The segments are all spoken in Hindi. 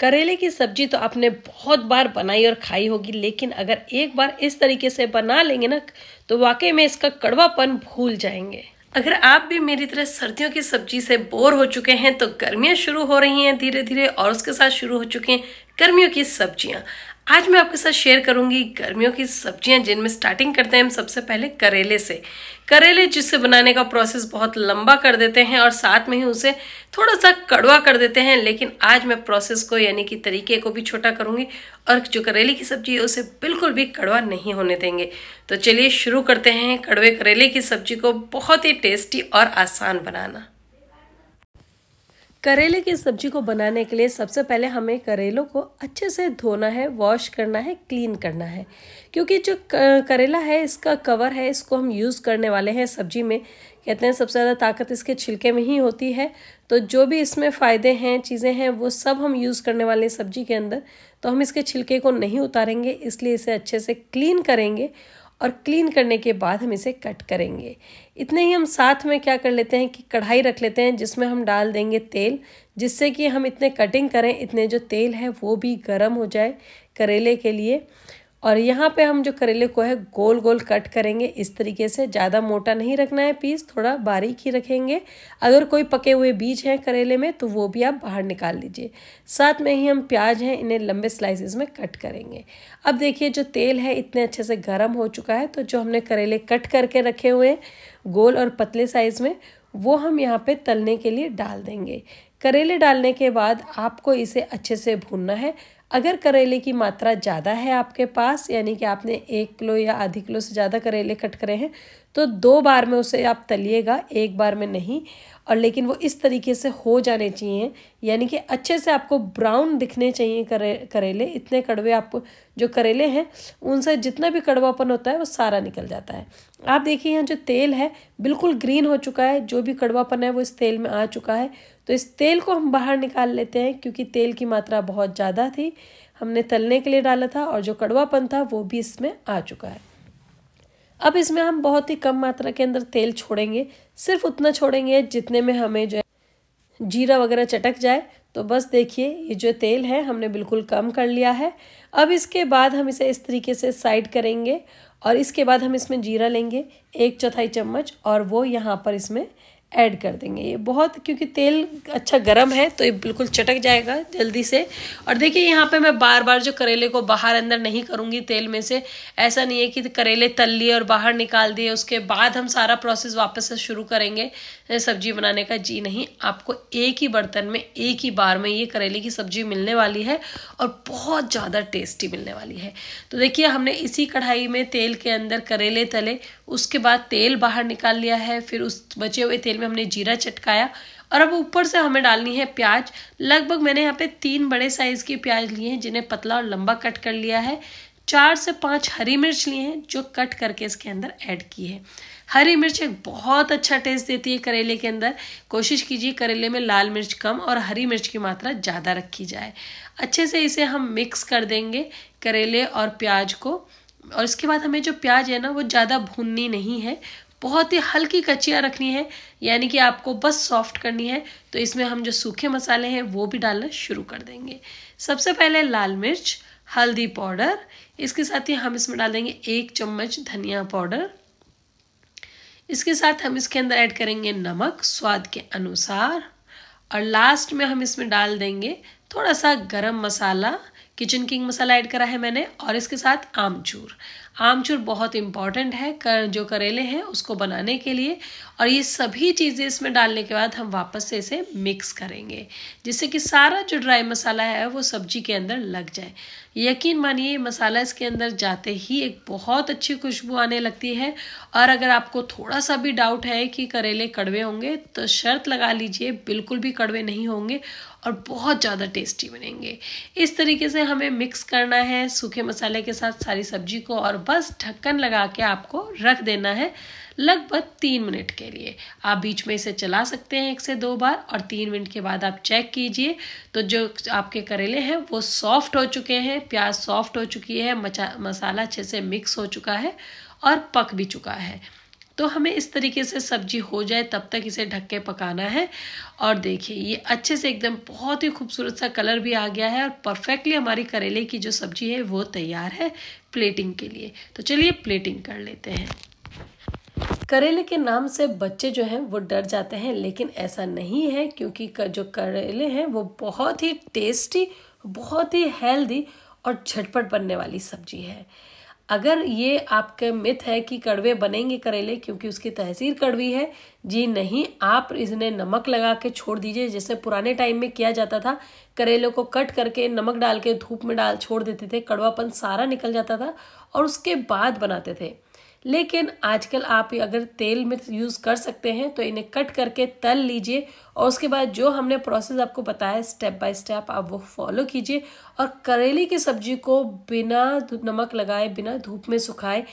करेले की सब्जी तो आपने बहुत बार बनाई और खाई होगी लेकिन अगर एक बार इस तरीके से बना लेंगे ना तो वाकई में इसका कड़वापन भूल जाएंगे अगर आप भी मेरी तरह सर्दियों की सब्जी से बोर हो चुके हैं तो गर्मियाँ शुरू हो रही हैं धीरे धीरे और उसके साथ शुरू हो चुके हैं गर्मियों की सब्जियाँ आज मैं आपके साथ शेयर करूंगी गर्मियों की सब्जियां जिनमें स्टार्टिंग करते हैं हम सबसे पहले करेले से करेले जिससे बनाने का प्रोसेस बहुत लंबा कर देते हैं और साथ में ही उसे थोड़ा सा कड़वा कर देते हैं लेकिन आज मैं प्रोसेस को यानी कि तरीके को भी छोटा करूंगी और जो करेले की सब्जी है उसे बिल्कुल भी कड़वा नहीं होने देंगे तो चलिए शुरू करते हैं कड़वे करेले की सब्जी को बहुत ही टेस्टी और आसान बनाना करेले की सब्जी को बनाने के लिए सबसे पहले हमें करेलों को अच्छे से धोना है वॉश करना है क्लीन करना है क्योंकि जो करेला है इसका कवर है इसको हम यूज़ करने वाले हैं सब्जी में कहते हैं सबसे ज़्यादा ताकत इसके छिलके में ही होती है तो जो भी इसमें फ़ायदे हैं चीज़ें हैं वो सब हम यूज़ करने वाले हैं सब्जी के अंदर तो हम इसके छिलके को नहीं उतारेंगे इसलिए इसे अच्छे से क्लीन करेंगे और क्लीन करने के बाद हम इसे कट करेंगे इतने ही हम साथ में क्या कर लेते हैं कि कढ़ाई रख लेते हैं जिसमें हम डाल देंगे तेल जिससे कि हम इतने कटिंग करें इतने जो तेल है वो भी गर्म हो जाए करेले के लिए और यहाँ पे हम जो करेले को है गोल गोल कट करेंगे इस तरीके से ज़्यादा मोटा नहीं रखना है पीस थोड़ा बारीक ही रखेंगे अगर कोई पके हुए बीज हैं करेले में तो वो भी आप बाहर निकाल लीजिए साथ में ही हम प्याज हैं इन्हें लंबे स्लाइसिस में कट करेंगे अब देखिए जो तेल है इतने अच्छे से गर्म हो चुका है तो जो हमने करेले कट करके रखे हुए हैं गोल और पतले साइज़ में वो हम यहाँ पर तलने के लिए डाल देंगे करेले डालने के बाद आपको इसे अच्छे से भूनना है अगर करेले की मात्रा ज़्यादा है आपके पास यानी कि आपने एक किलो या आधी किलो से ज़्यादा करेले कट करे हैं तो दो बार में उसे आप तलिएगा एक बार में नहीं और लेकिन वो इस तरीके से हो जाने चाहिए यानी कि अच्छे से आपको ब्राउन दिखने चाहिए करे करेले इतने कड़वे आपको जो करेले हैं उनसे जितना भी कड़वापन होता है वो सारा निकल जाता है आप देखिए यहाँ जो तेल है बिल्कुल ग्रीन हो चुका है जो भी कड़वापन है वो इस तेल में आ चुका है तो इस तेल को हम बाहर निकाल लेते हैं क्योंकि तेल की मात्रा बहुत ज़्यादा थी हमने तलने के लिए डाला था और जो कड़वापन था वो भी इसमें आ चुका है अब इसमें हम बहुत ही कम मात्रा के अंदर तेल छोड़ेंगे सिर्फ उतना छोड़ेंगे जितने में हमें जो जीरा वगैरह चटक जाए तो बस देखिए ये जो तेल है हमने बिल्कुल कम कर लिया है अब इसके बाद हम इसे इस तरीके से साइड करेंगे और इसके बाद हम इसमें जीरा लेंगे एक चौथाई चम्मच और वो यहाँ पर इसमें ऐड कर देंगे ये बहुत क्योंकि तेल अच्छा गर्म है तो ये बिल्कुल चटक जाएगा जल्दी से और देखिए यहाँ पे मैं बार बार जो करेले को बाहर अंदर नहीं करूँगी तेल में से ऐसा नहीं है कि करेले तल लिए और बाहर निकाल दिए उसके बाद हम सारा प्रोसेस वापस से शुरू करेंगे सब्जी बनाने का जी नहीं आपको एक ही बर्तन में एक ही बार में ये करेले की सब्जी मिलने वाली है और बहुत ज़्यादा टेस्टी मिलने वाली है तो देखिए हमने इसी कढ़ाई में तेल के अंदर करेले तले उसके बाद तेल बाहर निकाल लिया है फिर उस बचे हुए तेल में हमने जीरा चटकाया और अब ऊपर से हमें डालनी है प्याज लगभग मैंने यहाँ पे तीन बड़े साइज़ के प्याज लिए हैं जिन्हें पतला और लंबा कट कर लिया है चार से पांच हरी मिर्च लिए हैं जो कट करके इसके अंदर ऐड की है हरी मिर्च एक बहुत अच्छा टेस्ट देती है करेले के अंदर कोशिश कीजिए करेले में लाल मिर्च कम और हरी मिर्च की मात्रा ज़्यादा रखी जाए अच्छे से इसे हम मिक्स कर देंगे करेले और प्याज को और इसके बाद हमें जो प्याज है ना वो ज़्यादा भूननी नहीं है बहुत ही हल्की कचिया रखनी है यानी कि आपको बस सॉफ्ट करनी है तो इसमें हम जो सूखे मसाले हैं वो भी डालना शुरू कर देंगे सबसे पहले लाल मिर्च हल्दी पाउडर इसके साथ ही हम इसमें डाल देंगे एक चम्मच धनिया पाउडर इसके साथ हम इसके अंदर ऐड करेंगे नमक स्वाद के अनुसार और लास्ट में हम इसमें डाल देंगे थोड़ा सा गरम मसाला किचन किंग मसाला ऐड करा है मैंने और इसके साथ आमचूर आमचूर बहुत इम्पॉर्टेंट है कर जो करेले हैं उसको बनाने के लिए और ये सभी चीज़ें इसमें डालने के बाद हम वापस से इसे मिक्स करेंगे जिससे कि सारा जो ड्राई मसाला है वो सब्जी के अंदर लग जाए यकीन मानिए मसाला इसके अंदर जाते ही एक बहुत अच्छी खुशबू आने लगती है और अगर आपको थोड़ा सा भी डाउट है कि करेले कड़वे होंगे तो शर्त लगा लीजिए बिल्कुल भी कड़वे नहीं होंगे और बहुत ज़्यादा टेस्टी बनेंगे इस तरीके से हमें मिक्स करना है सूखे मसाले के साथ सारी सब्जी को और बस ढक्कन लगा के आपको रख देना है लगभग तीन मिनट के लिए आप बीच में इसे चला सकते हैं एक से दो बार और तीन मिनट के बाद आप चेक कीजिए तो जो आपके करेले हैं वो सॉफ्ट हो चुके हैं प्याज सॉफ्ट हो चुकी है मसाला अच्छे से मिक्स हो चुका है और पक भी चुका है तो हमें इस तरीके से सब्जी हो जाए तब तक इसे ढक के पकाना है और देखिए ये अच्छे से एकदम बहुत ही खूबसूरत सा कलर भी आ गया है और परफेक्टली हमारी करेले की जो सब्जी है वो तैयार है प्लेटिंग के लिए तो चलिए प्लेटिंग कर लेते हैं करेले के नाम से बच्चे जो हैं वो डर जाते हैं लेकिन ऐसा नहीं है क्योंकि कर जो करेले हैं वो बहुत ही टेस्टी बहुत ही हेल्दी और झटपट बनने वाली सब्जी है अगर ये आपके मिथ है कि कड़वे बनेंगे करेले क्योंकि उसकी तहसीर कड़वी है जी नहीं आप इसने नमक लगा के छोड़ दीजिए जैसे पुराने टाइम में किया जाता था करेलों को कट करके नमक डाल के धूप में डाल छोड़ देते थे कड़वापन सारा निकल जाता था और उसके बाद बनाते थे लेकिन आजकल आप अगर तेल में यूज़ कर सकते हैं तो इन्हें कट करके तल लीजिए और उसके बाद जो हमने प्रोसेस आपको बताया स्टेप बाय स्टेप आप वो फॉलो कीजिए और करेले की सब्जी को बिना नमक लगाए बिना धूप में सुखाए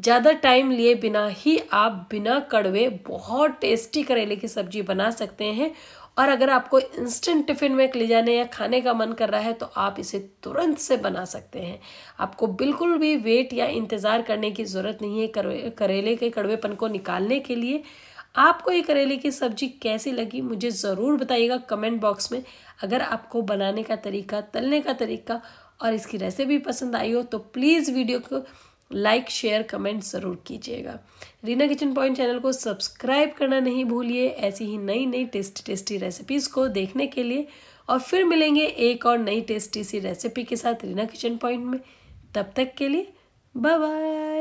ज़्यादा टाइम लिए बिना ही आप बिना कड़वे बहुत टेस्टी करेले की सब्जी बना सकते हैं और अगर आपको इंस्टेंट टिफ़िन में ले जाने या खाने का मन कर रहा है तो आप इसे तुरंत से बना सकते हैं आपको बिल्कुल भी वेट या इंतज़ार करने की ज़रूरत नहीं है करेले के कड़वेपन को निकालने के लिए आपको ये करेले की सब्जी कैसी लगी मुझे ज़रूर बताइएगा कमेंट बॉक्स में अगर आपको बनाने का तरीका तलने का तरीका और इसकी रेसिपी पसंद आई हो तो प्लीज़ वीडियो को लाइक शेयर कमेंट ज़रूर कीजिएगा रीना किचन पॉइंट चैनल को सब्सक्राइब करना नहीं भूलिए ऐसी ही नई नई टेस्टी टेस्टी रेसिपीज़ को देखने के लिए और फिर मिलेंगे एक और नई टेस्टी सी रेसिपी के साथ रीना किचन पॉइंट में तब तक के लिए बाय बाय